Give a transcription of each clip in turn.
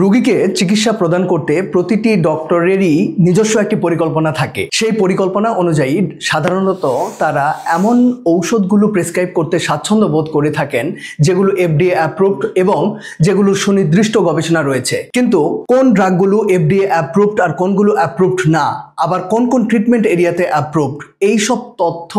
রুগীকে চিকিৎসা প্রদান করতে প্রতিটি ডক্টরেরই নিজস্ব একটি পরিকল্পনা থাকে সেই পরিকল্পনা অনুযায়ী সাধারণত তারা এমন ঔষধগুলো প্রেসক্রাইব করতে স্বাচ্ছন্দ্য বোধ করে থাকেন যেগুলো এফডিএ অ্যাপ্রুভড এবং যেগুলো সুনির্দিষ্ট গবেষণা রয়েছে কিন্তু কোন ড্রাগগুলো এফডিএ অ্যাপ্রুভড আর কোনগুলো অ্যাপ্রুভড না আবার কোন কোন ট্রিটমেন্ট এরিয়াতে অ্যাপ্রুভড এইসব তথ্য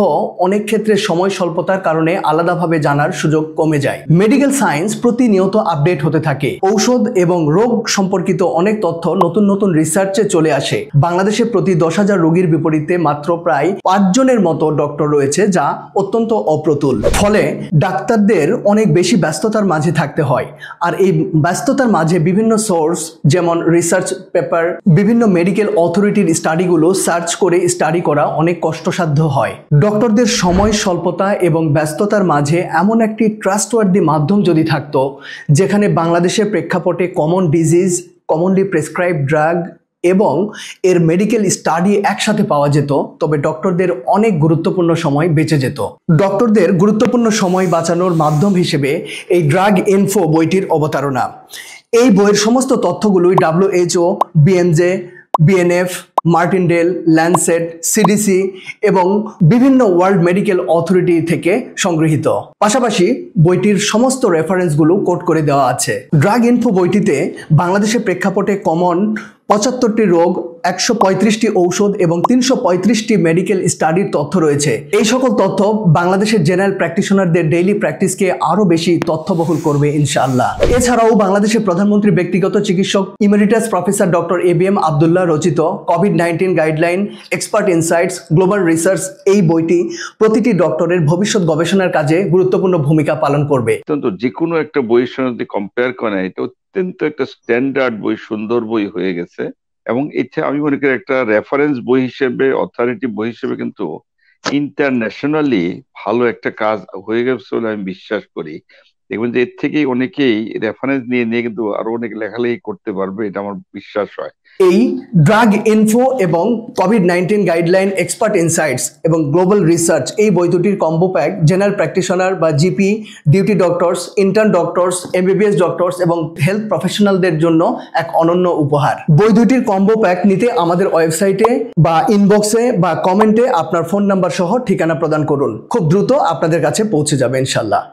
অনেক ক্ষেত্রে সময় স্বল্পতার কারণে আলাদাভাবে জানার সুযোগ কমে যায় মেডিকেল সায়েন্স প্রতিনিয়ত আপডেট হতে থাকে ঔষধ এবং রোগ সম্পর্কিত অনেক তথ্য নতুন নতুন রিসার্চে চলে আসে বাংলাদেশে প্রতি দশ হাজার রোগীর বিপরীতে মাত্র প্রায় পাঁচজনের মতো ডক্টর রয়েছে যা অত্যন্ত অপ্রতুল ফলে ডাক্তারদের অনেক বেশি ব্যস্ততার মাঝে থাকতে হয় আর এই ব্যস্ততার মাঝে বিভিন্ন সোর্স যেমন রিসার্চ পেপার বিভিন্ন মেডিকেল অথরিটির স্টাডিগুলো সার্চ করে স্টাডি করা অনেক কষ্টসাধ্য হয় ডক্টরদের সময় স্বল্পতা এবং ব্যস্ততার মাঝে এমন একটি ট্রাস্টওয়ার্দি মাধ্যম যদি থাকতো যেখানে বাংলাদেশের প্রেক্ষাপটে common disease commonly prescribe drug এবং এর মেডিকেল স্টাডি একসাথে পাওয়া যেত তবে ডক্টরদের অনেক গুরুত্বপূর্ণ সময় বেঁচে যেত ডক্টরদের গুরুত্বপূর্ণ সময় বাঁচানোর মাধ্যম হিসেবে এই ড্রাগ ইনফো বইটির অবতারণা এই বইয়ের সমস্ত তথ্যগুলোই WHO BNJ BNF Martindale Lancet CDC এবং বিভিন্ন ওয়ার্ল্ড মেডিকেল অথরিটি থেকে সংগৃহীত পাশাপাশি বইটির সমস্ত রেফারেন্সগুলো কোট করে দেওয়া আছে ড্রাগ ইনফো বইটিতে বাংলাদেশের প্রেক্ষাপটে কমন পঁচাত্তরটি রোগ একশো ঔষধ এবং তিনশো পঁয়ত্রিশটি মেডিকেল স্টাডির তথ্য রয়েছে এই সকল তথ্য বাংলাদেশের জেনারেল প্র্যাকটিশনারদের ডেইলি প্র্যাকটিসকে আরও বেশি তথ্যবহুল করবে ইনশাআল্লাহ এছাড়াও বাংলাদেশের প্রধানমন্ত্রী ব্যক্তিগত চিকিৎসক emeritus professor doctor A B M Abdullah রচিত COVID nineteen guideline expert insights global research এই বইটি প্রতিটি ডক্টরের ভবিষ্যৎ গবেষণার কাজে গুরুত্বপূর্ণ ভূমিকা পালন করবে অত্যন্ত যে কোনো একটা বইয়ের সঙ্গে কম্পেয়ার করা এটা অত্যন্ত একটা স্ট্যান্ডার্ড বই সুন্দর বই হয়ে গেছে এবং এটা আমি মনে করি একটা রেফারেন্স বই হিসেবে অথরিটি বই হিসেবে কিন্তু ইন্টারন্যাশনালি ভালো একটা কাজ হয়ে গেছে বলে আমি বিশ্বাস করি দেখবেন যে এর থেকেই অনেকেই রেফারেন্স নিয়ে নিয়ে কিন্তু আরো অনেক লেখালেখি করতে পারবে এটা আমার বিশ্বাস হয় এই ড্রাগ ইনফো এবং COVID nineteen guideline expert insights এবং গ্লোবাল রিসার্চ এই বই দুটির কম্বো প্যাক জেনারেল প্র্যাকটিশনার বা GP duty doctors intern doctors MBBS doctors এবং হেলথ প্রফেশনালদের জন্য এক অনন্য উপহার বই দুটির কম্বো প্যাক নিতে আমাদের ওয়েবসাইটে বা ইনবক্সে বা কমেন্টে আপনার ফোন নাম্বার সহ ঠিকানা প্রদান করুন খুব দ্রুত আপনাদের কাছে পৌঁছে যাবে ইনশাল্লাহ